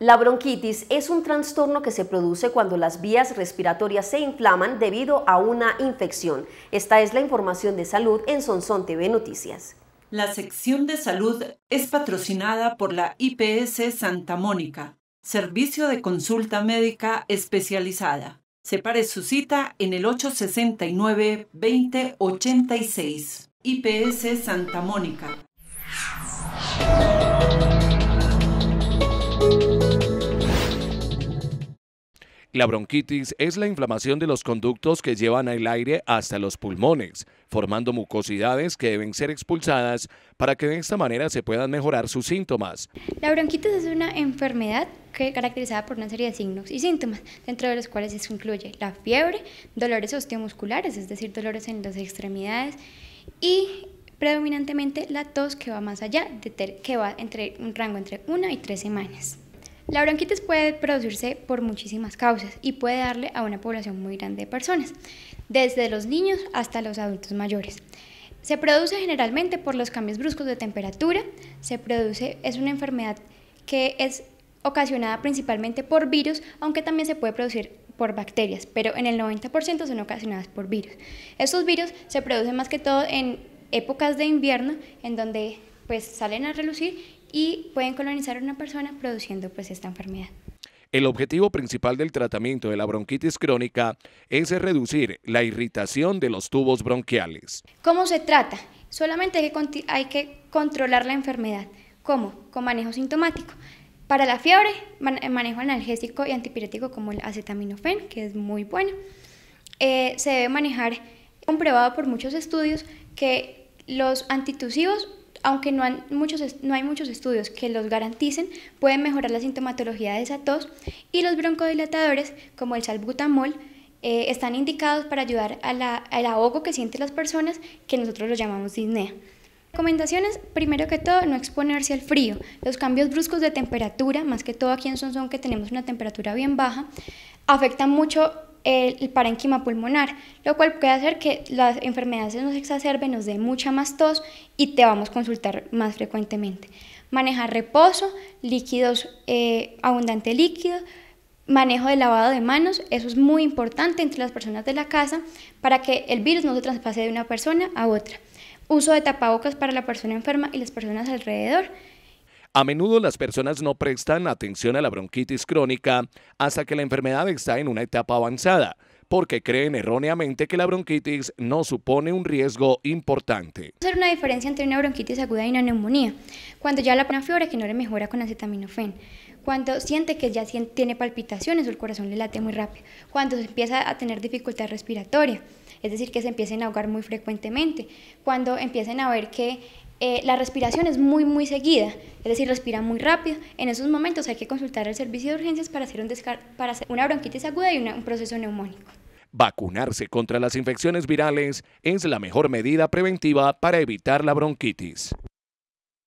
La bronquitis es un trastorno que se produce cuando las vías respiratorias se inflaman debido a una infección. Esta es la información de salud en Sonson TV Noticias. La sección de salud es patrocinada por la IPS Santa Mónica, servicio de consulta médica especializada. Separe su cita en el 869-2086. IPS Santa Mónica. La bronquitis es la inflamación de los conductos que llevan el aire hasta los pulmones, formando mucosidades que deben ser expulsadas para que de esta manera se puedan mejorar sus síntomas. La bronquitis es una enfermedad que caracterizada por una serie de signos y síntomas, dentro de los cuales se incluye la fiebre, dolores osteomusculares, es decir, dolores en las extremidades y predominantemente la tos que va más allá, de que va entre un rango entre una y tres semanas. La bronquitis puede producirse por muchísimas causas y puede darle a una población muy grande de personas, desde los niños hasta los adultos mayores. Se produce generalmente por los cambios bruscos de temperatura, se produce, es una enfermedad que es ocasionada principalmente por virus, aunque también se puede producir por bacterias, pero en el 90% son ocasionadas por virus. Estos virus se producen más que todo en épocas de invierno, en donde pues salen a relucir y pueden colonizar a una persona produciendo pues esta enfermedad. El objetivo principal del tratamiento de la bronquitis crónica es reducir la irritación de los tubos bronquiales. ¿Cómo se trata? Solamente hay que, controlar la enfermedad. ¿Cómo? Con manejo sintomático. Para la fiebre, manejo analgésico y antipirético como el acetaminofén, que es muy bueno. Eh, se debe manejar, comprobado por muchos estudios, que los antitusivos aunque no, hay muchos, no hay muchos estudios que los garanticen, pueden mejorar la sintomatología de esa tos y los broncodilatadores, como el salbutamol, eh, están indicados para ayudar al ahogo que sienten las personas, que nosotros lo llamamos disnea. Recomendaciones, primero que todo, no exponerse al frío. Los cambios bruscos de temperatura, más que todo aquí en Sonsón que tenemos una temperatura bien baja, afectan mucho el parénquima pulmonar, lo cual puede hacer que las enfermedades se nos exacerben, nos dé mucha más tos y te vamos a consultar más frecuentemente. Manejar reposo, líquidos, eh, abundante líquido, manejo de lavado de manos, eso es muy importante entre las personas de la casa para que el virus no se traspase de una persona a otra. Uso de tapabocas para la persona enferma y las personas alrededor. A menudo las personas no prestan atención a la bronquitis crónica hasta que la enfermedad está en una etapa avanzada, porque creen erróneamente que la bronquitis no supone un riesgo importante. Hacer una diferencia entre una bronquitis aguda y una neumonía. Cuando ya la fiebre que no le mejora con acetaminofén. Cuando siente que ya tiene palpitaciones el corazón le late muy rápido. Cuando se empieza a tener dificultad respiratoria, es decir, que se empiecen a ahogar muy frecuentemente. Cuando empiecen a ver que eh, la respiración es muy, muy seguida, es decir, respira muy rápido. En esos momentos hay que consultar al servicio de urgencias para hacer, una bronquitis aguda y un proceso neumónico. Vacunarse contra las infecciones virales es la mejor medida preventiva para evitar la bronquitis.